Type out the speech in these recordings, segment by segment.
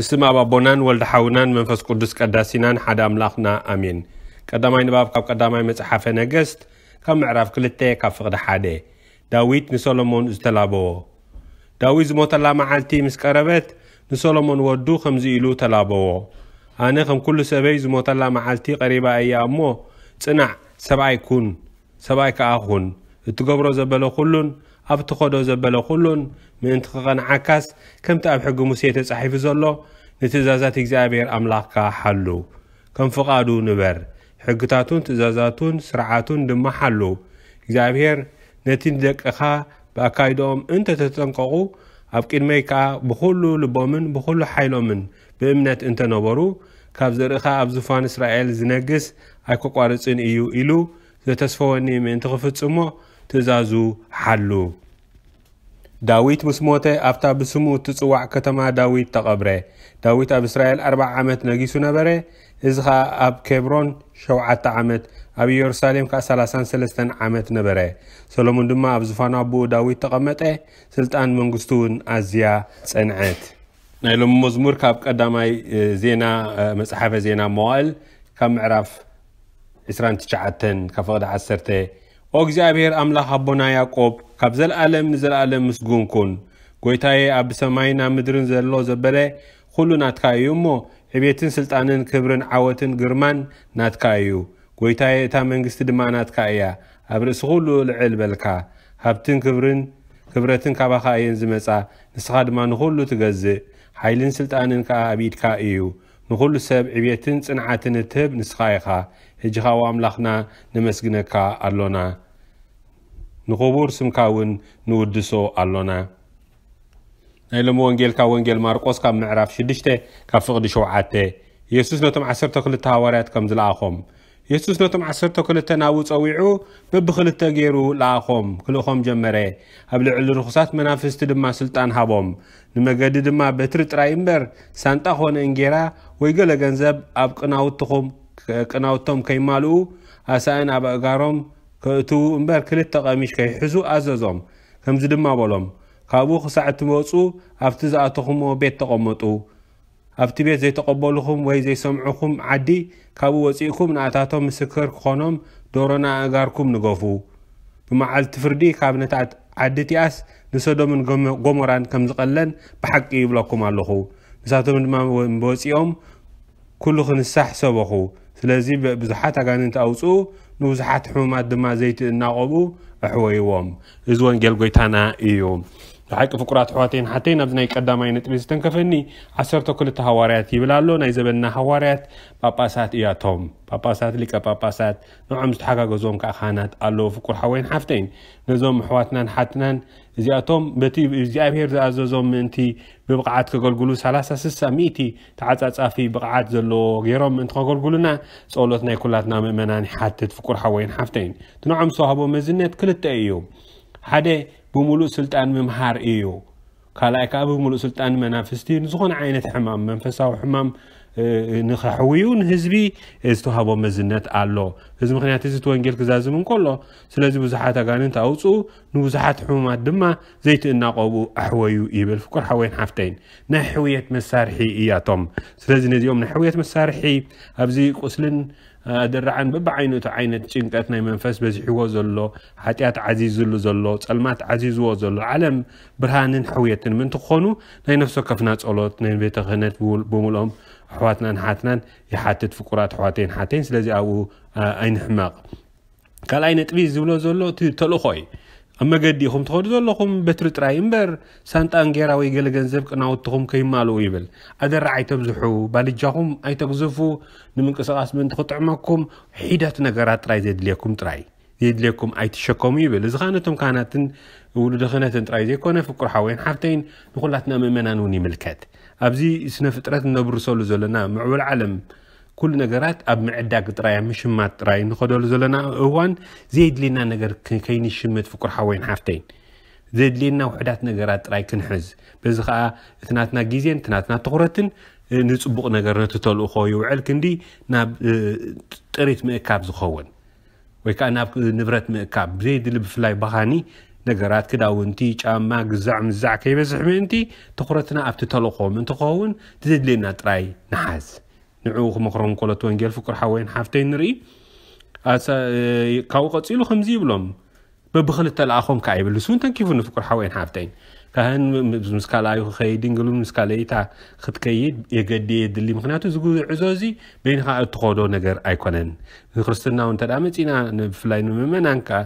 ብስም ኣብ ኣቦናን ወልዲ ሓውናን መንፈስ ቅዱስ ቀዳሲናን ሓደ ኣምላኽና ኣሜን ቀዳማይ ንባብ ካብ ቀዳማይ መፅሓፈ ነገስት ካብ ምዕራፍ ክልተ ካብ ፍቕዲ ሓደ ዳዊት ንሰሎሞን ዝተላበዎ ዳዊት ዝሞተላ መዓልቲ ምስ ቀረበት ንሰሎሞን ወዱ ከምዚ ኢሉ ተላበዎ ኣነ ከም ኩሉ ሰበይ ዝሞተላ መዓልቲ ቀሪባ እያ እሞ ጽናዕ ሰብኣይ ኩን ሰብኣይ ከዓ ኹን እትገብሮ ዘበለ ኩሉን ኣብ ትኸዶ ዘበለ ኩሉን ምእንቲ ክቐንዓካስ ከምቲ ኣብ ሕጊ ሙሴ ተጻሒፉ ዘሎ ንትእዛዛት እግዚኣብሔር ኣምላኽካ ሓሉ ከም ፍቓዱ ንበር ሕግታቱን ትእዛዛቱን ስርዓቱን ድማ ሓሉ እግዚኣብሔር ነቲ ንደቅኻ ብኣካይድኦም እንተ ተጠንቀቑ ኣብ ቅድመይ ከዓ ብኩሉ ልቦምን ብኩሉ ሓይሎምን ብእምነት እንተነበሩ ካብ ዘርእኻ ኣብ ዙፋን እስራኤል ዝነግስ ኣይኮቋርፅን እዩ ኢሉ ዘተስፈወኒ ምእንቲ ክፍጽሞ ትእዛዙ ሓሉ ዳዊት ምስ ሞተ ኣብታ ብስምኡ እትፅዋዕ ከተማ ዳዊት ተቐብረ ዳዊት ኣብ እስራኤል 40 ዓመት ነጊሱ ነበረ እዚ ከዓ ኣብ ኬብሮን 7 ዓመት ኣብ ኢየሩሳሌም ከዓ 33 ዓመት ነበረ ሰሎሞን ድማ ኣብ ዝፋኑ ኣቦኡ ዳዊት ተቐመጠ ስልጣን መንግስቱ እውን ኣዝያ ፀንዐት ናይ ሎም መዝሙር ካብ ቀዳማይ ዜና መፅሓፈ ዜና መዋእል ካብ ምዕራፍ 29 ካብ ፍቕዲ 1 ኦ እግዚኣብሔር ኣምላኽ ኣቦና ያዕቆብ ካብ ዘለኣለም ንዘለኣለም ምስጉን ኩን ኣብ ሰማይን ኣብ ምድርን ዘሎ ዘበለ ኩሉ ናትካ እዩ እሞ ዕቤትን ስልጣንን ክብርን ዓወትን ግርማን ናትካ እዩ ጐይታዬ እታ መንግስቲ ድማ ናትካ እያ ኣብ ርእሲ ኩሉ ልዕል በልካ ሃብትን ክብርን ክብረትን ካባኻ እየን ዝመጻ ንስኻ ድማ ንኹሉ ትገዝእ ሓይልን ስልጣንን ከዓ ኣብ ኢድካ እዩ ንኹሉ ሰብ ዕብትን ጽንዓትን እትህብ ንስኻ ኢኻ ሕጂኻዊ ኣምላኽና ነመስግነካ ኣሎና نخبر سمكاون نودسو آلونا. نعلم وانجيل كا وانجيل ماركوس كم نعرف شدشته كفقد شو عاته يسوس نتم عصرته كل التهوارات كم زلاخهم يسوس نتم عصرته كل التناوز أويعو ببخل التغيرو لاخهم كلهم جمره هبل علو رخصات منافس تدم سلطان هابوم لما قدد ما بترت رايمبر سانتا خون انجيرا ويقل اغنزب اب قناوتهم قناوتهم كيمالو هساين اب اغارهم እቲ እምበር ክልተ ቀሚሽ ከይሕዙ ኣዘዞም ከምዚ ድማ በሎም ካብኡ ክሳዕ እትመፁ ኣብቲ ዝኣተኹምዎ ቤት ተቐመጡ ኣብቲ ቤት ዘይተቐበልኹም ወይ ዘይሰምዑኹም ዓዲ ካብኡ ወፂእኩም ንኣታቶም ምስክር ክኾኖም ዶሮና ኣእጋርኩም ንገፉ ብመዓልቲ ፍርዲ ካብ ነቲ ዓዲ እቲኣስ ንሰዶምን ጎሞራን ከም ዝቐለን ብሓቂ ይብለኩም ኣለኹ ንሳቶም ድማ ብወፂኦም ኩሉ ክንሳሕ ሰበኹ ስለዚ ብዙሓት ኣጋንንቲ ኣውፅኡ نوزحات حومات دما زيت ناقبو أحويوهم إذوان قلقويتانا إيوم ብሓቂ ፍቁራት ኣሕዋተይን ሓተይን ኣብዚ ናይ ቀዳማይ ነጥቢ ዝተንከፈኒ ዓሰርተ ክልተ ሃዋርያት ይብል ኣሎ ናይ ዘበና ሃዋርያት ጳጳሳት እያቶም ጳጳሳት ሊቀ ጳጳሳት ንዖም ዝተሓጋገዞም ከዓ ካህናት ኣለዉ ፍቁር ሓወይን ሓፍተይን ነዞም ኣሕዋትናን ሓትናን እዚኣቶም በቲ እግዚኣብሔር ዝኣዘዞም ምእንቲ ብብቕዓት ከገልግሉ 36 ተዓፃፃፊ ብቕዓት ዘለዎ ገይሮም ምእንቲ ከገልግሉና ፀሎት ናይ ኩላትና ምእመናን ይሓትት ፍቁር ሓወይን ሓፍተይን ትንዖም ዝተዋህቦ መዝነት ክልተ እዩ ሓደ بملوء سلطان ممهار إيو ካልኣይ ከዓ ብምሉእ ስልጣን መናፍስቲ ንዝኾነ ዓይነት ሕማም መንፈሳዊ ሕማም ንክሕውዩ ንህዝቢ ዝተዋሃቦ መዝነት ኣሎ እዚ ምክንያት እዚ እቲ ወንጌል ክዛዝም እንከሎ ስለዚ ብዙሓት ኣጋንንት ኣውፅኡ ንብዙሓት ሕሙማት ድማ ዘይትእናቐብኡ ኣሕወዩ ይብል ፍቁር ሓወይን ሓፍተይን ናይ ሕውየት መሳርሒ እያቶም ስለዚ ነዚኦም ናይ ሕውየት መሳርሒ ኣብዚ ቁስልን ድረዓን በብዓይነቱ ዓይነት ጭንቀት ናይ መንፈስ በዚሕዎ ዘሎ ሓጢኣት ዓዚዝሉ ዘሎ ፀልማት ዓዚዝዎ ዘሎ ዓለም ብርሃንን ሕውየትን ምእንትኾኑ ናይ ነፍሶ ከፍና ጸሎት ናይ ቤተ ክህነት ብምልኦም ኣሕዋትናን ሓትናን ይሓትት ፍቁራት ኣሕዋተይን ሓተይን ስለዚ ኣብኡ ኣይንሕማቕ ካልኣይ ነጥቢ ዝብሎ ዘሎ እቲ ተልእኮ እዩ أما قدي هم تخرجوا لكم بتر تراي إمبر سانتا أنجيرا ويجل جنزب كناو تخم كيم مالو يبل هذا رعي تبزحو بالي جاهم أي تبزفو نمك سلاس من تخطع معكم حيدة نجارات تراي زيد ليكم تراي زيد ليكم أي تشكم يبل إذا خانتم كانت ولد خانات تراي زي كونه فكر حوين حفتين نقول لاتنا من منانوني ملكات أبزي سنفترات نبرسول زلنا معول علم كل نجارات أب معدك تراي مش ما تراي نخدول زلنا أوان زيد لنا نجار كيني شمت فكر حوين حافتين زيد لنا وحدات نجارات راي كنحز بس خا ثناتنا جيزين ثناتنا تغرتن نتسبق نجار نتطلع خوي وعل كندي ناب تريت مأكاب زخون ويكأن ناب نبرت مأكاب زيد اللي بفلاي بهاني نجارات كده وانتي كام ما جزع مزع كيف زحمة انتي تغرتنا أبتطلع خوي من تقوون تزيد لنا تراي نحز ንዕኡ ክመክሮም ከሎ እቲ ወንጌል ፍቅር ሓወይን ሓፍተይ ንርኢ ካብኡ ቀፂሉ ከምዚ ይብሎም በብክልተ ለኣኾም ከዓ ይብል ንስውን ተንኪፉ ንፍቅር ሓወይን ሓፍተይን ካህን ምስ ካልኣዩ ክኸይድ ንግሉ ምስ ካልአይታ ክትከይድ የገዲእ የድሊ ምክንያቱ ዝጉዕዞ እዚ በይንካ እትኸዶ ነገር ኣይኮነን ንክርስትናው እንተዳ መፂና ብፍላይ ንምእመናን ከዓ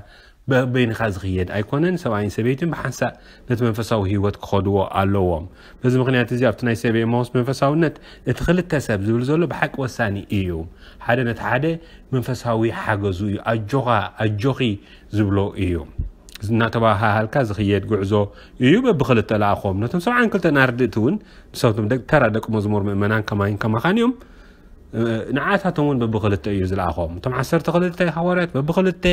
በበይንኻ ዝኽየድ ኣይኮነን ሰብኣይን ሰበይትን ብሓንሳእ ነቲ መንፈሳዊ ሂወት ክኸድዎ ኣለዎም በዚ ምክንያት እዚ ኣብቲ ናይ ሰብየ ማውስ መንፈሳውነት እቲ ክልተ ሰብ ዝብል ዘሎ ብሓቂ ወሳኒ እዩ ሓደ ነቲ ሓደ መንፈሳዊ ሓገዙ እዩ ኣጆኻ ኣጆኺ ዝብሎ እዩ እናተባሃሃልካ ዝኽየድ ጉዕዞ እዩ በብክልተ ለኣኾም ነቶም ሰብዓን ክልተ ናርድእቲ እውን ንሳቶም ተራ ደቂ መዝሙር ምእመናን ከማይን ከማኻን እዮም ንዓታቶም እውን በብክልተ እዩ ዝለኣኾም እቶም 12 ሃዋርያት በብክልተ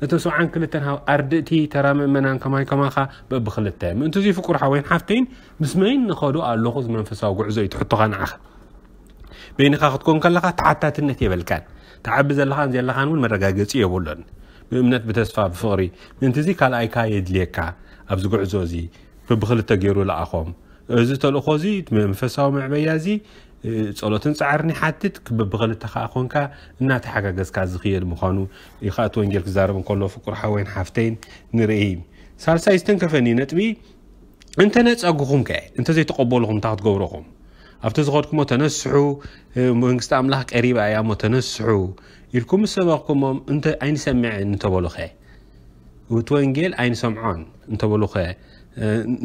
ነቶም 72 ኣርድእቲ ተራ ምእመናን ከማይ ከማኻ በብክልተ ምእንቲ እዚ ፍቁር ሓወይን ሓፍተይን ምስመይን ንኸዱ ኣለኹ ዝመንፈሳዊ ጉዕዞ እዩ ትሕቶኻ ንዓኸ በይንኻ ክትኮን ከለኻ ተዓታትነት የበልካን ተዓቢ ዘለኻን ዘለኻን እውን መረጋገፂ የብሎን ብእምነት ብተስፋ ብፍቕሪ ምእንቲ እዚ ካልኣይካ የድልየካ ኣብዚ ጉዕዞ እዚ በብክልተ ገይሩ ለኣኾም እዚ ተልእኮ እዚ መንፈሳዊ መዕበያ እዚ ጸሎትን ፃዕርን ይሓትት በብክልተ ከዓ ኮንካ እናተሓጋገዝካ ዝኽየድ ምዃኑ እዩ እቲ ወንጌል ክዛረብ እንከሎ ፍቁር ሓወይን ሓፍተይን ንርኢ ሳልሳይ ዝተንከፈኒ ነጥቢ እንተነፀጉኹም ከ እንተዘይተቐበልኹም እንታ ክትገብሮኹም ኣብቲ ዝኸድኩሞ ተነስሑ መንግስቲ ኣምላኽ ቀሪባ እያ ሞ ተነስሑ ኢልኩም ሰበኽኩሞም እንተ ኣይንሰምዐን እንተበሉ ኸ እቲ ወንጌል ኣይንሰምዖን እንተበሉ ኸ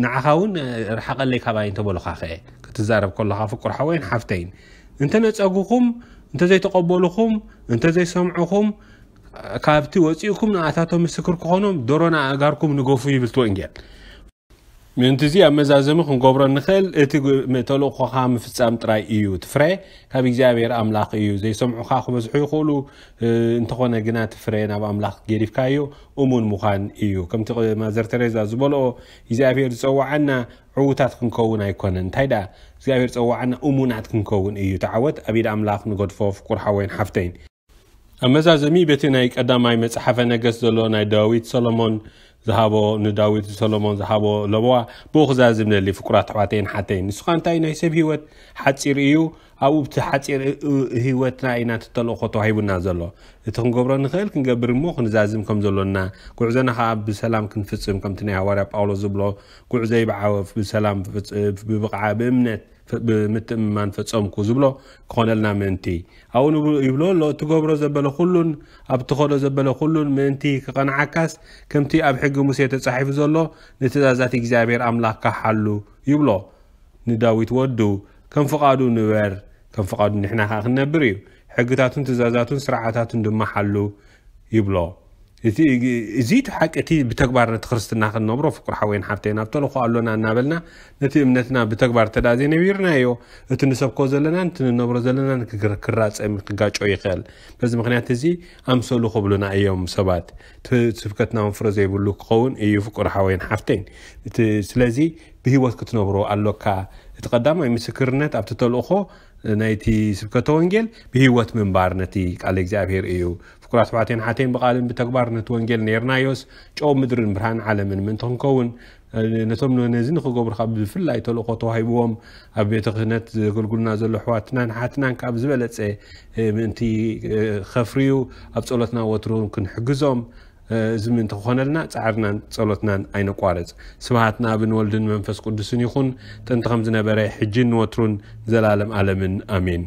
ንዓኻ እውን ርሓቐለይ ካባይ እንተበሉካ ኸ ክትዛረብ ከለካ ፍቁር ሓወይን ሓፍተይን እንተነፀጉኹም እንተዘይተቐበሉኹም እንተዘይሰምዑኹም ካብቲ ወፂኡኩም ንኣታቶም ምስክር ክኾኖም ደሮና ኣእጋርኩም ንገፉ ይብል ቲ ወንጌል ምንቲ እዚ ኣብ መዛዘሚ ክንገብሮ ንኽእል እቲ ምእተልእኮካ ምፍፃም ጥራይ እዩ ትፍረ ካብ እግዚኣብሔር ኣምላኽ እዩ ዘይሰምዑካ ክበዝሑ ይክእሉ እንተኾነ ግና ትፍረ ናብ ኣምላኽ ገዲፍካ ዩ እሙን ምኳን እዩ ከምቲ ማዘርተረዛ ዝበልኦ እግዚኣብሔር ዝፀዋዓና ዕዉታት ክንከውን ኣይኮነን እንታይ ግብሄር ዝፀዋዓና እሙናት ክንከውን እዩ ተወት ኣብኢድኣምላኽ ንገድፎ ቁርሓ ወይ ሓፍይ ኣብ መዛዘሚ በቲ ይ ቀማይ መፅሓፈ ነገስ ዘሎ ናይ ዳዊት ሎሞን ዝሃቦ ንዳዊት ሰሎሞን ዝሃቦ ለቦዋ ብኡክዛ ዝብለሊ ፍቁራት ኣሕዋተይን ሓተይን ንስኻ እንታይ ናይ ሰብ ሂወት ሓፂር እዩ ኣብኡ ብቲ ሓፂር ሂወትና ኢና ተተልእኮ ተዋሂቡና ዘሎ እቲ ክንገብሮ ንክእል ክንገብር እሞ ክንዛዝም ከም ዘሎና ጉዕዞና ከዓ ብሰላም ክንፍፅም ከምቲ ናይ ሃዋርያ ጳውሎስ ዝብሎ ጉዕዘ ይበዓወፍ ብሰላም ብብቕዓ ብእምነት ብምትእምማን ፈፀምኩ ዝብሎ ክኾነልና ምእንቲ ኣብኡ ይብሎ ኣሎ እትገብሮ ዘበለ ኩሉን ኣብ ትኸዶ ዘበለ ኩሉን ምእንቲ ክቐንዓካስ ከምቲ ኣብ ሕጊ ሙሴ ተፃሒፉ ዘሎ ንትእዛዛት እግዚኣብሔር ኣምላኽካ ሓሉ ይብሎ ንዳዊት ወዱ ከም ፍቓዱ ንበር ከም ፍቓዱ ንሕና ከዓ ክንነብር እዩ ሕግታቱን ትእዛዛቱን ስርዓታቱን ድማ ሓሉ ይብሎ እዚ ሓቂ እቲ ብተግባር ነቲ ክርስትና ክንነብሮ ፍቁር ሓወይን ሓፍተይና ብተልኮ ኣሎና እናበልና ነቲ እምነትና ብተግባር ተዳ ዘይነቢርናዮ እቲ ንሰብኮ ዘለና እቲ ንነብሮ ዘለና ክራፀ ክጋጮ ይኽእል በዚ ምክንያት እዚ ኣምሰሉ ክብሉና እዮም ሰባት ስብከትና ወንፍሮ ዘይብሉ ክኸውን እዩ ፍቁር ሓወይን ሓፍተይን ስለዚ ብሂወት ክትነብሮ ኣለካ እቲ ቀዳማይ ምስክርነት ኣብቲ ተልእኮ ናይቲ ስብከተ ወንጌል ብሂወት ምንባር ነቲ ቃል እግዚኣብሔር እዩ ፍኩራት ባዕትዮን ሓተይን ብቃልን ብተግባር ነቲ ወንጌል ነርናዮስ ጨው ምድርን ብርሃን ዓለምን ምእንቲ ክንከውን ነቶም ነዚ ንክገብሩካ ብፍላይ ተልእኮ ተዋሂብዎም ኣብ ቤተ ክህነት ዘገልግሉና ዘሎ ኣሕዋትናን ሓትናን ካብ ዝበለፀ ምእንቲ ከፍርዩ ኣብ ፀሎትና ወትሩ ክንሕግዞም እዚ ምእንቲ ክኾነልና ፃዕርናን ፀሎትናን ኣይነቋረፅ ስብሃትና ኣብ ንወልድን መንፈስ ቅዱስን ይኹን ጥንቲ ከም ዝነበረ ሕጅ ንወትሩን ዘላለም ዓለምን ኣሜን